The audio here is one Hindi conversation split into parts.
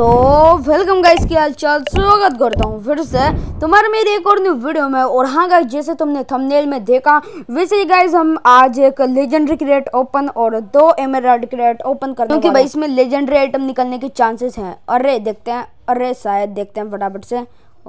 तो वेलकम गाइस की चाल स्वागत करता हूँ फिर से तुम्हारे मेरी एक और न्यू वीडियो में और हाँ गाइस जैसे तुमने थंबनेल में देखा वैसे ही गाइस हम आज एक लेजेंडरी क्रिएट ओपन और दो एमराल्ड क्रिएट ओपन करते हैं क्योंकि भाई इसमें लेजेंडरी आइटम निकलने के चांसेस हैं अरे देखते हैं अरे शायद देखते हैं फटाफट से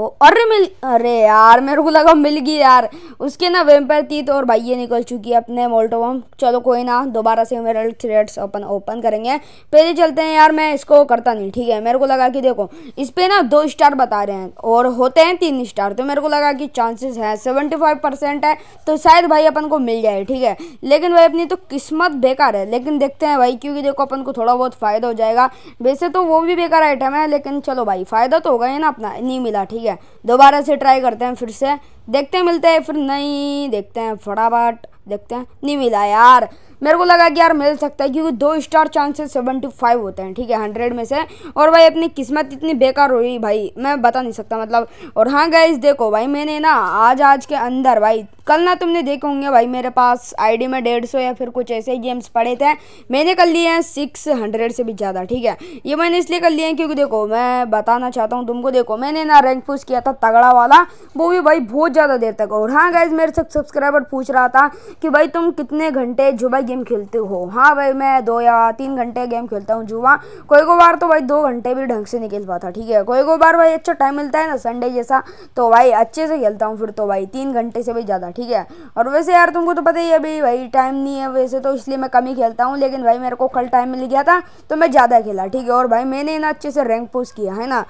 ओ अरे मिल अरे यार मेरे को लगा मिल गई यार उसके ना वेम्पर थी तो और भाई ये निकल चुकी है अपने मोल्टोवम चलो कोई ना दोबारा से मेरे थ्रेड्स अपन ओपन करेंगे पहले चलते हैं यार मैं इसको करता नहीं ठीक है मेरे को लगा कि देखो इस पर ना दो स्टार बता रहे हैं और होते हैं तीन स्टार तो मेरे को लगा कि चांसेस है सेवेंटी फाइव परसेंट है तो शायद भाई अपन को मिल जाए ठीक है लेकिन भाई अपनी तो किस्मत बेकार है लेकिन देखते हैं भाई क्योंकि देखो अपन को थोड़ा बहुत फ़ायदा हो जाएगा वैसे तो वो भी बेकार आइटम है लेकिन चलो भाई फ़ायदा तो होगा ही ना अपना नहीं मिला ठीक है ठीक है दोबारा से ट्राई करते हैं फिर से देखते हैं मिलते हैं फिर नहीं देखते हैं फटाफट देखते हैं नहीं मिला यार मेरे को लगा कि यार मिल सकता है क्योंकि दो star chances seven two five होते हैं ठीक है हंड्रेड में से और भाई अपनी किस्मत इतनी बेकार हो रही भाई मैं बता नहीं सकता मतलब और हाँ गाइज देखो भाई मैंने ना आज आज के अंदर भाई कल ना तुमने देखे होंगे भाई मेरे पास आईडी में डेढ़ सौ या फिर कुछ ऐसे गेम्स पड़े थे मैंने कर लिए हैं सिक्स हंड्रेड से भी ज़्यादा ठीक है ये मैंने इसलिए कर लिए हैं क्योंकि देखो मैं बताना चाहता हूँ तुमको देखो मैंने ना रैंक पुश किया था तगड़ा वाला वो भी भाई बहुत ज़्यादा देर तक और हाँ गाइज मेरे सब सब्सक्राइबर पूछ रहा था कि भाई तुम कितने घंटे जो भाई गेम खेलते हो हाँ भाई मैं दो या तीन घंटे गेम खेलता हूँ जुआ कोई को बार तो भाई दो घंटे भी ढंग से नहीं खेल पाता ठीक है कोई को बार भाई अच्छा टाइम मिलता है ना संडे जैसा तो भाई अच्छे से खेलता हूँ फिर तो भाई तीन घंटे से भी ज़्यादा ठीक है और वैसे यार तुमको तो पता ही है भाई भाई टाइम नहीं है वैसे तो इसलिए मैं कम ही खेलता हूँ लेकिन भाई मेरे को कल टाइम मिल गया था तो मैं ज़्यादा खेला ठीक है और भाई मैंने ना अच्छे से रैंक पुश किया है ना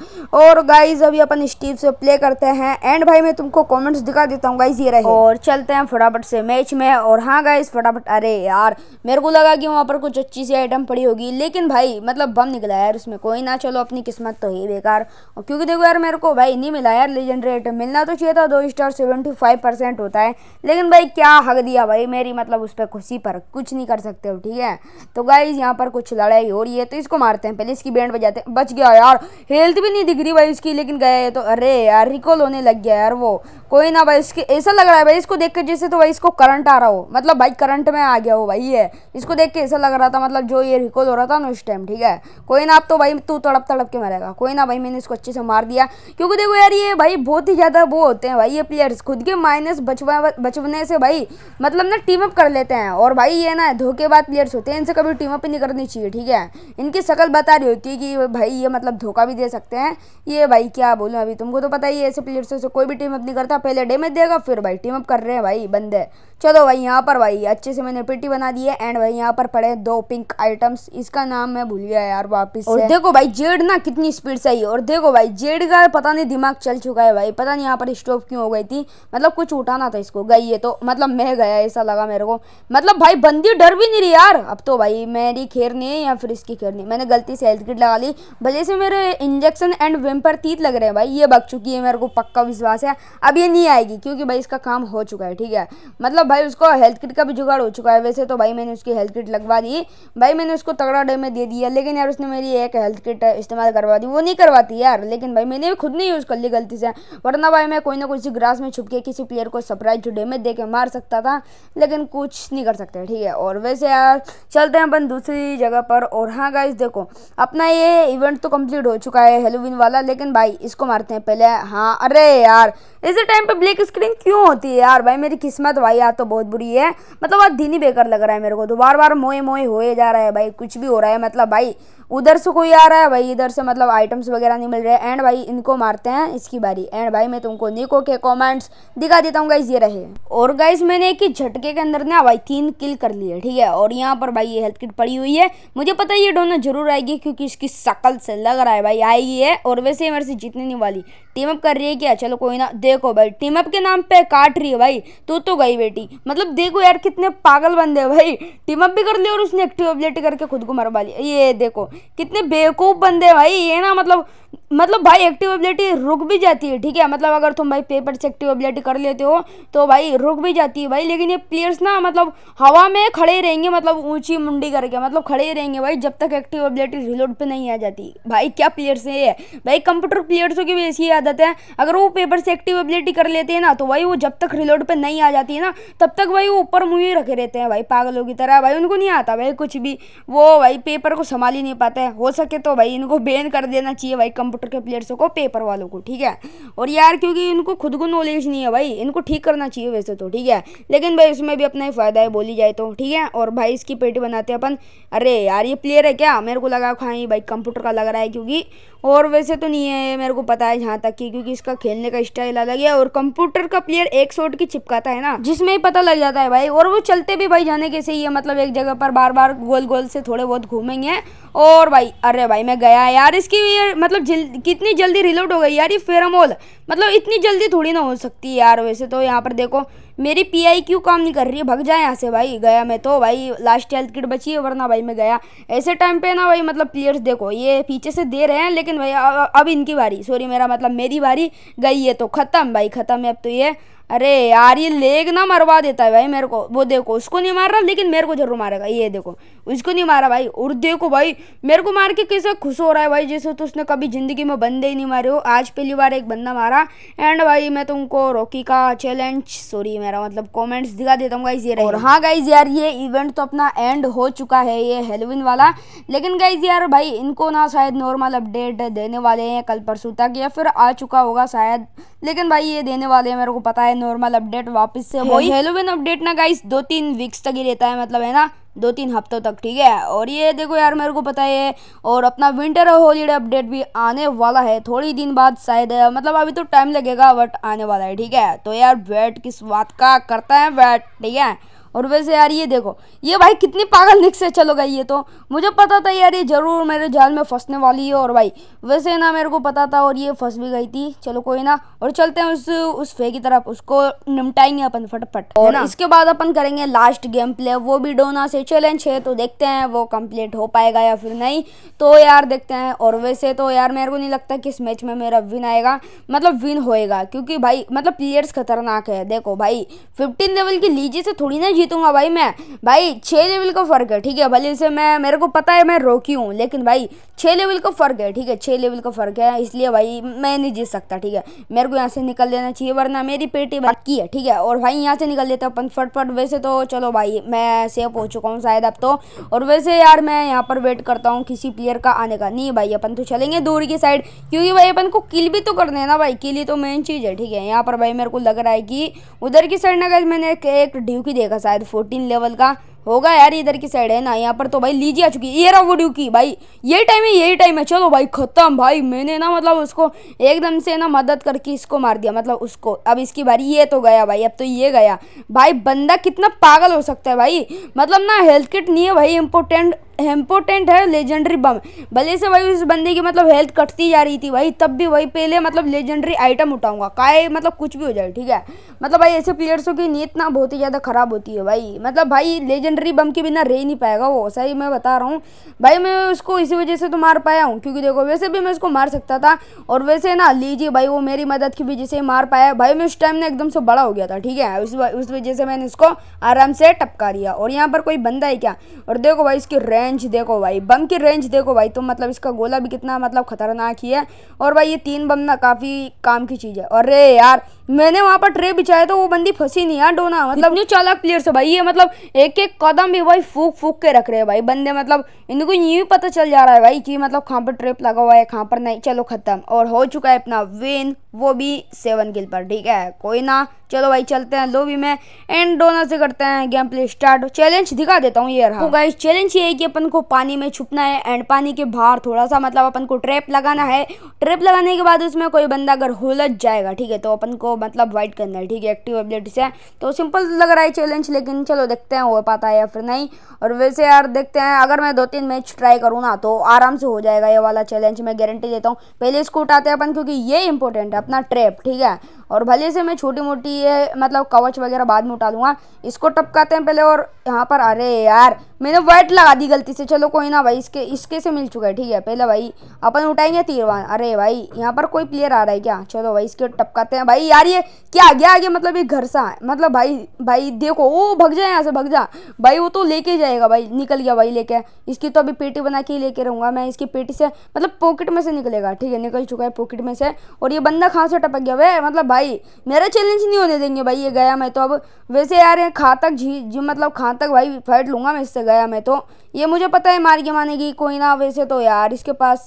और गाइज अभी अपन स्टीव से प्ले करते हैं एंड भाई मैं तुमको कॉमेंट्स दिखा देता हूँ गाइज ये रहे और चलते हैं फटाफट से मैच में और हाँ गाइज फटाफट अरे यार मेरे को लगा कि वहाँ पर कुछ अच्छी सी आइटम पड़ी होगी लेकिन भाई मतलब बम निकला यार उसमें कोई ना चलो अपनी किस्मत तो ही बेकार क्योंकि देखो यार मेरे को भाई नहीं मिला यार लेजेंडरी आइटम मिलना तो चाहिए था दो स्टार सेवेंटी फाइव परसेंट होता है लेकिन भाई क्या हक दिया भाई मेरी मतलब उस पर खुशी पर कुछ नहीं कर सकते हो ठीक है तो गाइज यहाँ पर कुछ लड़ाई हो रही है तो इसको मारते हैं पहले इसकी बैंड बजाते हैं बच गया यार हेल्थ भी नहीं दिख रही भाई उसकी लेकिन गए तो अरे यार रिकॉल होने लग गया यार वो कोई ना भाई इसके ऐसा लग रहा है भाई इसको देख कर जैसे तो भाई इसको करंट आ रहा हो मतलब भाई करंट में आ गया हो भाई है इसको देख के ऐसा लग रहा था मतलब जो ये रिकॉर्ड हो रहा था ना उस टाइम ठीक है कोई ना आप तो भाई तू तड़प तड़प के मरेगा कोई ना भाई मैंने इसको अच्छे से मार दिया क्योंकि देखो यार ये भाई बहुत ही ज़्यादा वो होते हैं भाई ये प्लेयर्स खुद के माइनस बचपने से भाई मतलब ना टीम अप कर लेते हैं और भाई ये ना धोखेबाज प्लेयर्स होते हैं इनसे कभी टीम अप ही नहीं करनी चाहिए ठीक है इनकी शकल बता रही होती है कि भाई ये मतलब धोखा भी दे सकते हैं ये भाई क्या बोलूँ अभी तुमको तो पता ही ऐसे प्लेयर्स से कोई भी टीम अप नहीं करता पहले डेमेज देगा फिर भाई टीम अप कर रहे हैं भाई बंदे चलो भाई यहाँ पर भाई अच्छे से मैंने पिटी बना बना दिए एंड भाई यहाँ पर पड़े दो पिंक आइटम्स इसका नाम मैं भूल गया यार वापस और देखो भाई जेड ना कितनी स्पीड से आई और देखो भाई जेड का पता नहीं दिमाग चल चुका है भाई पता नहीं यहाँ पर स्टॉप क्यों हो गई थी मतलब कुछ उठाना था इसको गई है तो मतलब मैं गया ऐसा लगा मेरे को मतलब भाई बंदी डर भी नहीं रही यार अब तो भाई मेरी खेर नहीं है या फिर इसकी खेर नहीं मैंने गलती से हेल्थ किट लगा ली भले से मेरे इंजेक्शन एंड वेम्पर तीत लग रहे हैं भाई ये बग चुकी है मेरे को पक्का विश्वास है अब ये नहीं आएगी क्योंकि भाई इसका काम हो चुका है ठीक है मतलब भाई उसको हेल्थ किट का भी जुगाड़ हो चुका है वैसे तो तो भाई मैंने उसकी हेल्थ किट लगवा दी भाई मैंने उसको तगड़ा डैमेज दे दिया लेकिन यार उसने मेरी एक हेल्थ किट इस्तेमाल करवा दी वो नहीं करवाती यार लेकिन भाई मैंने भी खुद नहीं यूज़ कर ली गलती से वरना भाई मैं कोई ना कोई ग्रास में छुप के किसी प्लेयर को सरप्राइज डेमेज दे मार सकता था लेकिन कुछ नहीं कर सकते ठीक है और वैसे यार चलते हैं अपन दूसरी जगह पर और हाँ गाइस देखो अपना ये इवेंट तो कम्प्लीट हो चुका है हेलोविन वाला लेकिन भाई इसको मारते हैं पहले हाँ अरे यार इसी टाइम पर ब्लैक स्क्रीन क्यों होती है यार भाई मेरी किस्मत भाई यार तो बहुत बुरी है मतलब आज दिन ही बेकार लग लग रहा है मेरे को तो बार बार मोए मोए होए जा रहा है भाई कुछ भी हो रहा है मतलब भाई उधर से कोई आ रहा है भाई इधर से मतलब आइटम्स वगैरह नहीं मिल रहे एंड भाई इनको मारते हैं इसकी बारी एंड भाई मैं तुमको निको के कमेंट्स दिखा देता हूँ गाइज ये रहे और गाइज मैंने एक ही झटके के अंदर ना भाई तीन किल कर लिए ठीक है और यहाँ पर भाई ये हेल्थ किट पड़ी हुई है मुझे पता है ये डोनर जरूर आएगी क्योंकि इसकी शकल से लग रहा है भाई आएगी है और वैसे मेरे से जीतने नहीं वाली टीम अप कर रही है क्या चलो कोई ना देखो भाई टीम अप के नाम पे काट रही है भाई तू तो गई बेटी मतलब देखो यार कितने पागल बंदे भाई टीम अप भी कर लिया और उसने एक्टिव एबिलिटी करके खुद को मरवा लिया ये देखो कितने बेवकूफ़ बंदे भाई ये ना मतलब मतलब भाई एक्टिव एबिलिटी रुक भी जाती है ठीक है मतलब अगर तुम भाई पेपर से एक्टिव एबिलिटी कर लेते हो तो भाई रुक भी जाती है भाई लेकिन ये प्लेयर्स ना मतलब हवा में खड़े रहेंगे मतलब ऊंची मुंडी करके मतलब खड़े रहेंगे भाई जब तक एक्टिव एबिलिटी रिलोड पे नहीं आ जाती भाई क्या प्लेयर्स है ये भाई कंप्यूटर प्लेयर्सों की भी ऐसी आदत है अगर वो पेपर से एक्टिव एबिलिटी कर लेते हैं ना तो भाई वो जब तक रिलोड पर नहीं आ जाती है ना तब तक भाई वो ऊपर मुँह ही रखे रहते हैं भाई पागलों की तरह भाई उनको नहीं आता भाई कुछ भी वो भाई पेपर को संभाल ही नहीं पाते हो सके तो भाई इनको बैन कर देना चाहिए भाई कंप्यूटर के प्लेयर्सों को पेपर वालों को ठीक है और यार क्योंकि इनको खुद को नॉलेज नहीं है भाई इनको ठीक करना चाहिए वैसे तो ठीक है लेकिन भाई उसमें भी अपना ही फ़ायदा है बोली जाए तो ठीक है और भाई इसकी पेटी बनाते हैं अपन अरे यार ये प्लेयर है क्या मेरे को लगा खाई भाई कंप्यूटर का लग रहा है क्योंकि और वैसे तो नहीं है मेरे को पता है जहाँ तक कि क्योंकि इसका खेलने का स्टाइल अलग है और कंप्यूटर का प्लेयर एक शॉट की चिपकाता है ना जिसमें ही पता लग जाता है भाई और वो चलते भी भाई जाने कैसे ही है मतलब एक जगह पर बार बार गोल गोल से थोड़े बहुत घूमेंगे और भाई अरे भाई मैं गया यार इसकी मतलब जल कितनी जल्दी रिलोड हो गई यार ये फेरामोल मतलब इतनी जल्दी थोड़ी ना हो सकती है यार वैसे तो यहाँ पर देखो मेरी पी आई क्यों काम नहीं कर रही है भग जाए यहाँ से भाई गया मैं तो भाई लास्ट हेल्थ किट बची है वरना भाई मैं गया ऐसे टाइम पे ना भाई मतलब प्लेयर्स देखो ये पीछे से दे रहे हैं लेकिन भाई अब इनकी बारी सॉरी मेरा मतलब मेरी बारी गई है तो ख़त्म भाई ख़त्म है अब तो ये अरे यार ये लेग ना मरवा देता है भाई मेरे को वो देखो उसको नहीं मार रहा लेकिन मेरे को जरूर मारेगा ये देखो उसको नहीं मारा भाई और देखो भाई मेरे को मार के कैसे खुश हो रहा है भाई जैसे तो उसने कभी ज़िंदगी में बंदे ही नहीं मारे हो आज पहली बार एक बंदा मारा एंड भाई मैं तुमको रॉकी का चैलेंज सॉरी मेरा मतलब कॉमेंट्स दिखा देता हूँ गाइज ये और हाँ गाइज यार ये इवेंट तो अपना एंड हो चुका है ये हेलोविन वाला लेकिन गाइज यार भाई इनको ना शायद नॉर्मल अपडेट देने वाले हैं कल परसों तक या फिर आ चुका होगा शायद लेकिन भाई ये देने वाले हैं मेरे को पता है है नॉर्मल अपडेट वापस से वही हेलोविन अपडेट ना गाइस दो तीन वीक्स तक ही रहता है मतलब है ना दो तीन हफ्तों तक ठीक है और ये देखो यार मेरे को पता है और अपना विंटर हॉलीडे अपडेट भी आने वाला है थोड़ी दिन बाद शायद मतलब अभी तो टाइम लगेगा बट आने वाला है ठीक है तो यार वेट किस बात का करता है वेट ठीक है और वैसे यार ये देखो ये भाई कितनी पागल निक से चलो गई ये तो मुझे पता था यार ये ज़रूर मेरे जाल में फंसने वाली है और भाई वैसे ना मेरे को पता था और ये फंस भी गई थी चलो कोई ना और चलते हैं उस उस फे की तरफ उसको निपटाएंगे अपन फटफट और इसके बाद अपन करेंगे लास्ट गेम प्ले वो भी डोना से चैलेंज है तो देखते हैं वो कम्प्लीट हो पाएगा या फिर नहीं तो यार देखते हैं और वैसे तो यार मेरे को नहीं लगता कि इस मैच में मेरा विन आएगा मतलब विन होएगा क्योंकि भाई मतलब प्लेयर्स खतरनाक है देखो भाई फिफ्टीन लेवल की लीजिए से थोड़ी ना जीतूंगा भाई मैं भाई छः लेवल का फ़र्क है ठीक है भले से मैं मेरे को पता है मैं रोकी हूँ लेकिन भाई छः लेवल का फ़र्क है ठीक है छः लेवल का फ़र्क है इसलिए भाई मैं नहीं जीत सकता ठीक है मेरे को यहाँ से निकल लेना चाहिए वरना मेरी पेटी बाकी है ठीक है और भाई यहाँ से निकल लेते हैं अपन फटफट वैसे तो चलो भाई मैं सेफ हो चुका हूँ शायद अब तो और वैसे यार मैं यहाँ पर वेट करता हूँ किसी प्लेयर का आने का नहीं भाई अपन तो चलेंगे दूर की साइड क्योंकि भाई अपन को किल भी तो करना है ना भाई किल ही तो मेन चीज़ है ठीक है यहाँ पर भाई मेरे को लग रहा है कि उधर की साइड ना मैंने एक ड्यू की देखा शायद फोर्टीन लेवल का होगा यार इधर की साइड है ना यहाँ पर तो भाई लीजिए आ चुकी है ये रहा वो की भाई यही टाइम है यही टाइम है चलो भाई ख़त्म भाई मैंने ना मतलब उसको एकदम से ना मदद करके इसको मार दिया मतलब उसको अब इसकी बारी ये तो गया भाई अब तो ये गया भाई बंदा कितना पागल हो सकता है भाई मतलब ना हेल्थ किट नहीं है भाई इंपोर्टेंट इम्पोर्टेंट है लेजेंडरी बम भले से भाई उस बंदे की मतलब हेल्थ कटती जा रही थी भाई तब भी वही पहले मतलब लेजेंडरी आइटम उठाऊंगा काय मतलब कुछ भी हो जाए ठीक है मतलब भाई ऐसे प्लेयर्सों की नीयत ना बहुत ही ज़्यादा ख़राब होती है भाई मतलब भाई लेजेंडरी बम के बिना रह नहीं पाएगा वो सही मैं बता रहा हूँ भाई मैं उसको इसी वजह से तो मार पाया हूँ क्योंकि देखो वैसे भी मैं उसको मार सकता था और वैसे ना लीजिए भाई वो मेरी मदद की वजह से मार पाया भाई मैं उस टाइम ना एकदम से बड़ा हो गया था ठीक है उस वजह से मैंने उसको आराम से टपका लिया और यहाँ पर कोई बंदा है क्या और देखो भाई इसकी रेंज देखो भाई बम की रेंज देखो भाई तो मतलब इसका गोला भी कितना मतलब खतरनाक ही है और भाई ये तीन बम ना काफ़ी काम की चीज़ है अरे यार मैंने वहाँ पर ट्रे बिछाया तो वो बंदी फंसी नहीं यार डोना मतलब इतने चालक प्लेयर से भाई ये मतलब एक एक कदम भी भाई फूक फूक के रख रहे हैं भाई बंदे मतलब इनको यूँ ही पता चल जा रहा है भाई कि मतलब कहाँ पर ट्रेप लगा हुआ है कहाँ पर नहीं चलो ख़त्म और हो चुका है अपना विन वो भी सेवन किल पर ठीक है कोई ना चलो भाई चलते हैं लो भी मैं एंड डोना से करते हैं गेम प्ले स्टार्ट चैलेंज दिखा देता हूँ ये रहा तो गाइस चैलेंज ये है कि अपन को पानी में छुपना है एंड पानी के बाहर थोड़ा सा मतलब अपन को ट्रैप लगाना है ट्रैप लगाने के बाद उसमें कोई बंदा अगर हुलझ जाएगा ठीक है तो अपन को मतलब वाइट करना है ठीक है एक्टिव एबिलिटी से तो सिंपल लग रहा है चैलेंज लेकिन चलो देखते हैं हो पाता है या फिर नहीं और वैसे यार देखते हैं अगर मैं दो तीन मैच ट्राई करूँ ना तो आराम से हो जाएगा ये वाला चैलेंज मैं गारंटी देता हूँ पहले इसको उठाते हैं अपन क्योंकि ये इंपॉर्टेंट है अपना ट्रैप ठीक है और भले से मैं छोटी मोटी ये मतलब कवच वगैरह बाद में उठा लूँगा इसको टपकाते हैं पहले और यहाँ पर अरे यार मैंने वेट लगा दी गलती से चलो कोई ना भाई इसके इसके से मिल चुका है ठीक है पहले भाई अपन उठाएंगे तीरवान अरे भाई यहाँ पर कोई प्लेयर आ रहा है क्या चलो भाई इसके टपकाते हैं भाई यार ये क्या आ गया आगे मतलब ये घर सा मतलब भाई भाई देखो ओ भग जाए यहाँ से भग जा भाई वो तो लेके जाएगा भाई निकल गया भाई लेके इसकी तो अभी पेटी बना के ही लेके रहूँगा मैं इसकी पेटी से मतलब पॉकेट में से निकलेगा ठीक है निकल चुका है पॉकेट में से और ये बंदा कहाँ से टपक गया वे मतलब भाई भाई मेरा चैलेंज नहीं होने देंगे भाई ये गया मैं तो अब वैसे यार ये खा तक जी, जी मतलब खा तक भाई फाइट लूँगा मैं इससे गया मैं तो ये मुझे पता है मार के मानेगी कोई ना वैसे तो यार इसके पास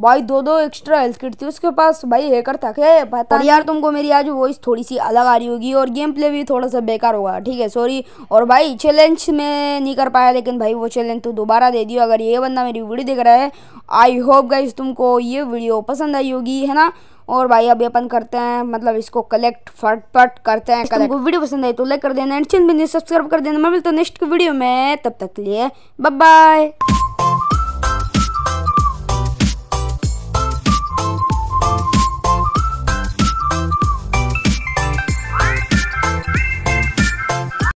भाई दो दो एक्स्ट्रा हेल्थ किट थी उसके पास भाई हैकर था क्या है पता यार तुमको मेरी आज वॉइस थोड़ी सी अलग आ रही होगी और गेम प्ले भी थोड़ा सा बेकार होगा ठीक है सॉरी और भाई चैलेंज मैं नहीं कर पाया लेकिन भाई वो चैलेंज तो दोबारा दे दियो अगर ये बंदा मेरी वीडियो देख रहा है आई होप गाइज तुमको ये वीडियो पसंद आई होगी है ना और भाई अभी अपन करते हैं मतलब इसको कलेक्ट फटफट करते हैं तुमको वीडियो पसंद आई तो लाइक कर देना एंड चैनल सब्सक्राइब कर देना मैं मिलता हूँ नेक्स्ट वीडियो में तब तक के लिए बाय